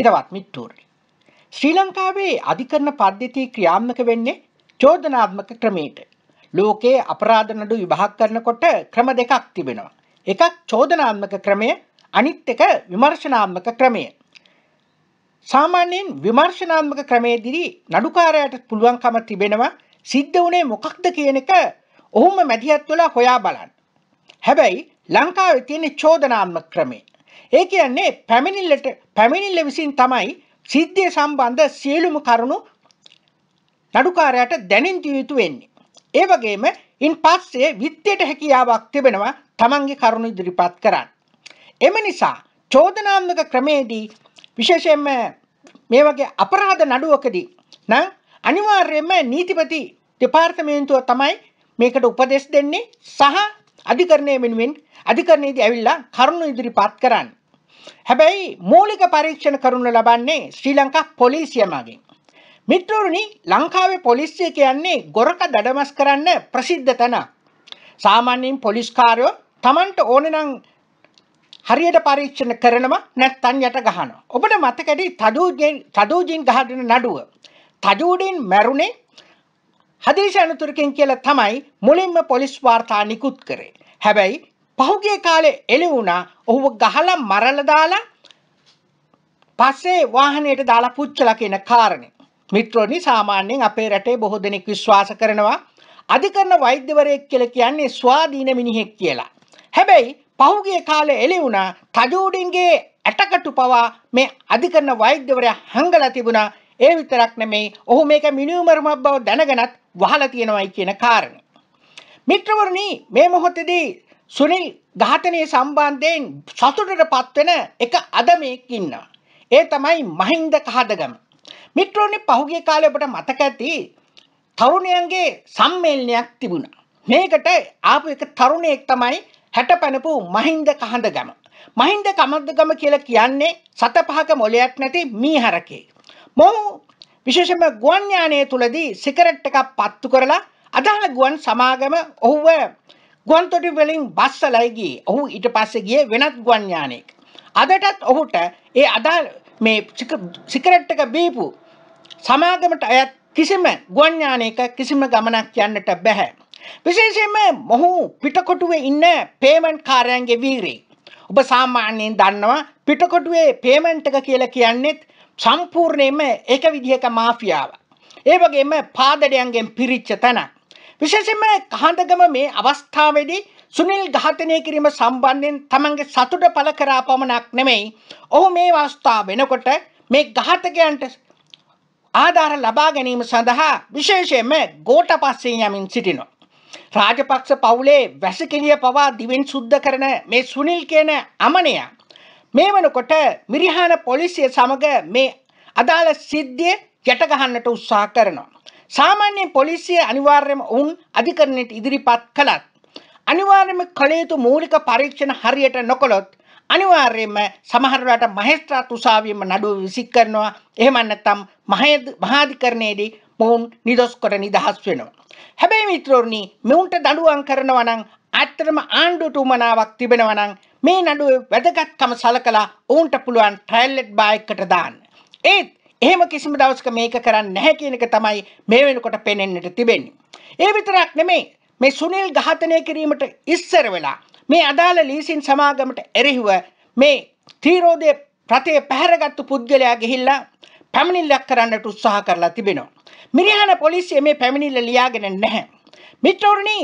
ඉරවත් මිට්ටූර්. ශ්‍රී ලංකාවේ අධිකරණ පද්ධති ක්‍රියාත්මක වෙන්නේ චෝදනාත්මක ක්‍රමයට. ලෝකයේ අපරාධ නඩු විභාග කරනකොට ක්‍රම දෙකක් තිබෙනවා. එකක් චෝදනාත්මක ක්‍රමය අනිත් එක විමර්ශනාත්මක ක්‍රමය. සාමාන්‍යයෙන් විමර්ශනාත්මක ක්‍රමේදී නඩුකාරයාට පුළුවන්කම තිබෙනවා සිද්ධ වුණේ මොකක්ද කියන එක ඔහුම මැදිහත් වෙලා හොයා බලන්න. හැබැයි ලංකාවේ තියෙන චෝදනාත්මක ක්‍රමේ ඒ කියන්නේ පැමිණිල්ලට පැමිණිල්ල විසින් තමයි සිද්ධිය සම්බන්ධ සියලුම කරුණු නඩුකාරයට දැනින්තිය යුතු වෙන්නේ. ඒ වගේම ඉන් පස්සේ විත්තියට හැකියාවක් තිබෙනවා තමන්ගේ කරුණු ඉදිරිපත් කරන්න. එම නිසා චෝදනාත්මක ක්‍රමේදී විශේෂයෙන්ම මේ වගේ අපරාධ නඩුවකදී නම් අනිවාර්යයෙන්ම නීතිපති දෙපාර්තමේන්තුව තමයි මේකට උපදෙස් දෙන්නේ සහ අධිකරණය වෙනුවෙන් අධිකරණයේදී ඇවිල්ලා කරුණු ඉදිරිපත් කරන්න. හැබැයි මූලික පරීක්ෂණ කරුණු ලබන්නේ ශ්‍රී ලංකා පොලිසිය මගින්. මිත්‍රවරුනි ලංකාවේ පොලිසිය කියන්නේ ගොරක දඩමස් කරන්න ප්‍රසිද්ධ තැනක්. සාමාන්‍යයෙන් පොලිස්කාරයෝ Tamanට ඕනනම් හරියට පරීක්ෂණ කරනවා නැත්නම් යට ගහනවා. ඔබට මතකයි තදූජින් තදූජින් ගහන නඩුව. තදූඩින් මැරුණේ හදිසි අනතුරකින් කියලා තමයි මුලින්ම පොලිස් වාර්තා නිකුත් කරේ. හැබැයි පහුගිය කාලේ එළි වුණා ඔහුව ගහලා මරලා දාලා පස්සේ වාහනයට දාලා පුච්චලා කියන කාරණේ මිත්‍රෝනි සාමාන්‍යයෙන් අපේ රටේ බොහෝ දෙනෙක් විශ්වාස කරනවා අධිකරණ වෛද්‍යවරයෙක් කියලා කියන්නේ ස්වාධීන මිනිහෙක් කියලා. හැබැයි පහුගිය කාලේ එළි වුණා තජෝඩින්ගේ ඇටකටු පවා මේ අධිකරණ වෛද්‍යවරයා හංගලා තිබුණා. ඒ විතරක් නෙමෙයි ඔහු මේක මිනිමරුමක් බව දැනගෙනත් වහලා තියෙනවයි කියන කාරණේ. මිත්‍රවරුනි මේ මොහොතේදී සුනිල් ඝාතනය සම්බන්ධයෙන් සතුටට පත්වෙන එක අද මේක ඉන්නවා. ඒ තමයි මහින්ද කහදගම. මිත්‍රෝනි පහුගිය කාලේ ඔබට මතක ඇති තරුණයන්ගේ සම්මේලනයක් තිබුණා. මේකට ආපු එක තරුණයෙක් තමයි හැට පැනපු මහින්ද කහඳගම. මහින්ද කමද්දගම කියලා කියන්නේ සත පහක මොලයක් නැති මීහරකේ. මොහු විශේෂම ගුවන් යානය තුලදී සිගරට් එකක් පත්තු කරලා අදාළ ගුවන් සමාගම ඔහුව ගුවන්තොටු වලින් බස්සලයි ගියේ. ඔහු ඊට පස්සේ ගියේ වෙනත් ගුවන් යානයක. අදටත් ඔහුට ඒ අදාළ මේ සිගරට් එක බීපු සමාගමට අයත් කිසිම ගුවන් යානයක කිසිම ගමනක් යන්නට බැහැ. විශේෂයෙන්ම ඔහු පිටකොටුවේ ඉන්න පේමන්ට් කාර්යයන්ගේ වීරයෙක්. ඔබ සාමාන්‍යයෙන් දන්නවා පිටකොටුවේ පේමන්ට් එක කියලා කියන්නේත් සම්පූර්ණයෙන්ම ඒක විදිහක මාෆියාවක්. ඒ වගේම පාදඩයන්ගෙන් පිරිච්ච තැනක්. විශේෂයෙන්ම කහඳගම මේ අවස්ථාවේදී සුනිල් ඝාතනය කිරීම සම්බන්ධයෙන් තමන්ගේ සතුට පළ කරා පමණක් නෙමෙයි ඔහු මේ අවස්ථාව වෙනකොට මේ ඝාතකයන්ට ආධාර ලබා ගැනීම සඳහා විශේෂයෙන්ම ගෝඨපස්සේ යමින් සිටිනවා. රාජපක්ෂ පවුලේ වැසිකිළිය පවා දිවෙන් සුද්ධ කරන මේ සුනිල් කියන අමනයා මේ වෙනකොට මිරිහාන පොලිසිය සමග මේ අදාළ සිද්ධිය යට ගහන්නට උත්සාහ කරනවා. සාමාන්‍ය පොලිසිය අනිවාර්යයෙන්ම වුන් අධිකරණයට ඉදිරිපත් කළත් අනිවාර්යයෙන්ම කළ යුතු මූලික පරීක්ෂණ හරියට නොකළොත් අනිවාර්යයෙන්ම සමහර වෙලාවට මහේස්ත්‍රාත් උසාවියෙම නඩුව විසික් කරනවා එහෙම නැත්නම් මහාධිකරණයේදී මොවුන් නිදොස් කොට නිදහස් වෙනවා හැබැයි මිත්‍රෝනි මෙවුන්ට දඬුවම් කරනවා නම් ඇත්තටම ආණ්ඩුවට උමනාවක් තිබෙනවා නම් මේ නඩුවේ වැදගත්කම සලකලා ඔවුන්ට පුළුවන් ට්‍රයිල් එඩ් බායකට දාන්න ඒත් එහෙම කිසිම දවසක මේක කරන්නේ නැහැ කියන එක තමයි මේ වෙනකොට පේනෙන්නට තිබෙන්නේ. ඒ විතරක් නෙමෙයි මේ සුනිල් ඝාතනය කිරීමට ඉස්සර වෙලා මේ අදාළ ලීසින් සමාගමට එරෙහිව මේ තීරෝදයේ ප්‍රතේ පැහැරගත්තු පුද්ගලයා ගිහිල්ලා පැමිණිල්ලක් කරන්නට උත්සාහ කරලා තිබෙනවා. මිරිහාන පොලිසිය මේ පැමිණිල්ල ලියාගෙන නැහැ. මිත්‍රවරුනි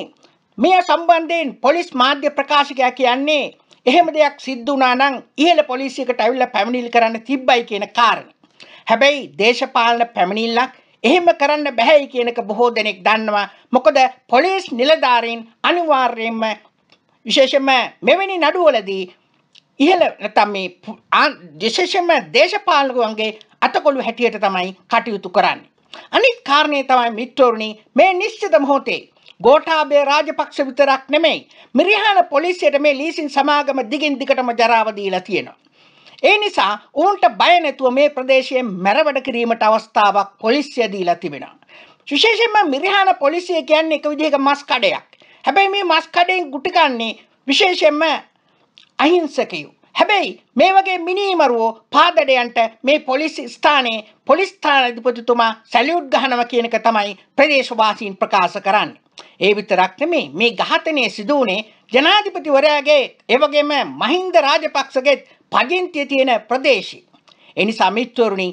මේ සම්බන්ධයෙන් පොලිස් මාධ්‍ය ප්‍රකාශකයා කියන්නේ එහෙම දෙයක් සිද්ධ වුණා නම් ඉහළ පොලිසියකට ඇවිල්ලා පැමිණිලි කරන්න තිබ්බයි කියන කාරණේ. හැබැයි දේශපාලන පැමිණිල්ලක් එහෙම කරන්න බැහැයි කියනක බොහෝ දෙනෙක් දන්නවා. මොකද පොලිස් නිලධාරීන් අනිවාර්යයෙන්ම විශේෂයෙන්ම මෙවැනි නඩුවලදී ඉහළ නැත්නම් මේ විශේෂයෙන්ම දේශපාලකයන්ගේ අතකොළු හැටියට තමයි කටයුතු කරන්නේ. අනිත් කාරණේ තමයි මිත්‍රෝරුනි මේ නිශ්චිත මොහොතේ ගෝඨාභය රාජපක්ෂ විතරක් නෙමෙයි මිරිහාන පොලිසියට මේ ලීසින් සමාගම දිගින් දිගටම ජරාව දීලා තියෙනවා. ඒ නිසා ඔවුන්ට බය නැතුව මේ ප්‍රදේශයෙන් මැරවඩ කිරීමට අවස්ථාවක් පොලිසිය දීලා තිබෙනවා. විශේෂයෙන්ම මිරිහාන පොලිසිය කියන්නේ එක විදිහක මස් කඩයක්. හැබැයි මේ මස් කඩෙන් ගුටි කන්නේ විශේෂයෙන්ම අහිංසකයෝ. හැබැයි මේ වගේ මිනීමරුවෝ පාදඩයන්ට මේ පොලිස් ස්ථානයේ පොලිස් ස්ථානාධිපතිතුමා සැලියුට් ගහනවා කියන එක තමයි ප්‍රදේශවාසීන් ප්‍රකාශ කරන්නේ. ඒ විතරක් නෙමේ මේ ඝාතනය සිදු වුණේ ජනාධිපතිවරයාගේ ඒ වගේම මහින්ද රාජපක්ෂගේ පජන්තිය තියෙන ප්‍රදේශි. එනිසා මිත්වරුණි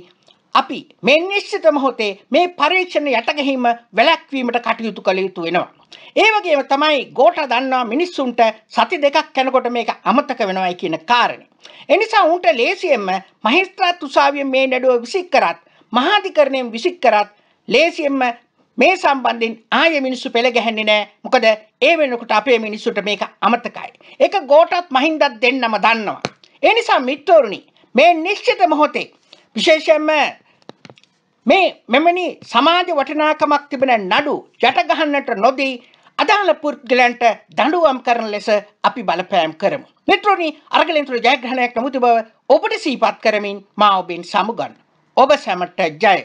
අපි මේ නිශ්චිත මොහොතේ මේ පරීක්ෂණ යටගැහිම වැළැක්වීමට කටයුතු කළ යුතු වෙනවා. ඒ වගේම තමයි ගෝඨ දන්නවා මිනිස්සුන්ට සති දෙකක් යනකොට මේක අමතක වෙනවයි කියන කාරණේ. එනිසා උන්ට ලේසියෙන්ම මහේස්ත්‍රාත් උසාවිය මේ නඩුව විසික් කරත් මහාධිකරණයෙන් විසික් කරත් ලේසියෙන්ම මේ සම්බන්ධයෙන් ආය මිනිස්සු පෙළ ගැහෙන්නේ නැහැ. මොකද ඒ වෙනකොට අපේ මිනිස්සුන්ට මේක අමතකයි. ඒක ගෝටත් මහින්දත් දෙන්නම දන්නවා. ඒ නිසා මිත්‍රෝරුනි මේ නිශ්චිත මොහොතේ විශේෂයෙන්ම මේ මෙමනි සමාජ වටිනාකමක් තිබෙන නඩු යට ගහන්නට නොදී අදාළ පුද්ගලයන්ට දඬුවම් කරන ලෙස අපි බලපෑම් කරමු. මිත්‍රෝනි අරගලෙන් තුළ ජයග්‍රහණයක් නමුතු බව ඔබට සීපත් කරමින් මා ඔබෙන් සමුගන්න. ඔබ සැමට ජය.